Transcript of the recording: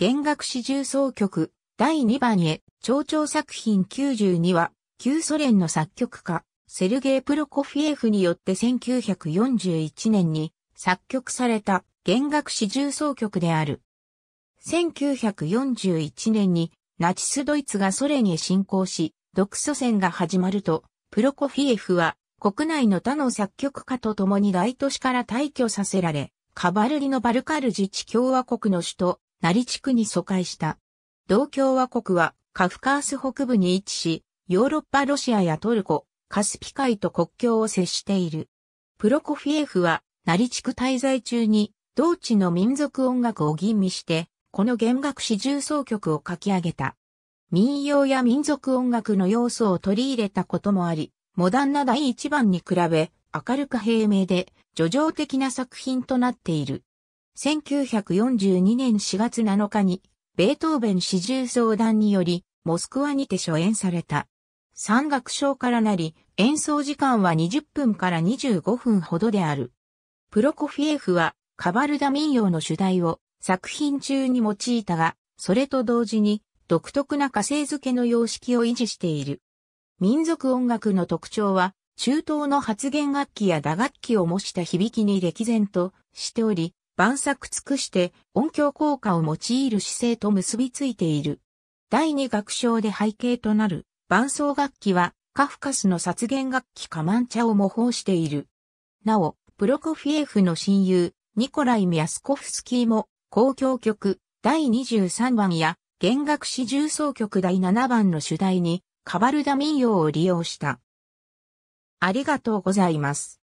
弦楽四重奏曲、第2番へ、長調作品92は、旧ソ連の作曲家、セルゲイ・プロコフィエフによって1941年に作曲された弦楽四重奏曲である。1941年にナチスドイツがソ連へ侵攻し、独ソ戦が始まると、プロコフィエフは国内の他の作曲家と共に大都市から退去させられ、カバルリのバルカル自治共和国の首都成地区に疎開した。同共和国はカフカース北部に位置し、ヨーロッパロシアやトルコ、カスピ海と国境を接している。プロコフィエフは、成地区滞在中に、同地の民族音楽を吟味して、この弦楽四重奏曲を書き上げた。民謡や民族音楽の要素を取り入れたこともあり、モダンな第一番に比べ、明るく平明で、叙情的な作品となっている。1942年4月7日に、ベートーベン始重相談により、モスクワにて初演された。三楽章からなり、演奏時間は20分から25分ほどである。プロコフィエフは、カバルダ民謡の主題を作品中に用いたが、それと同時に、独特な火星付けの様式を維持している。民族音楽の特徴は、中東の発言楽器や打楽器を模した響きに歴然としており、万策尽くして音響効果を用いる姿勢と結びついている。第二楽章で背景となる伴奏楽器はカフカスの殺言楽器カマンチャを模倣している。なお、プロコフィエフの親友、ニコライ・ミアスコフスキーも、交響曲第23番や弦楽四重奏曲第7番の主題にカバルダ民謡を利用した。ありがとうございます。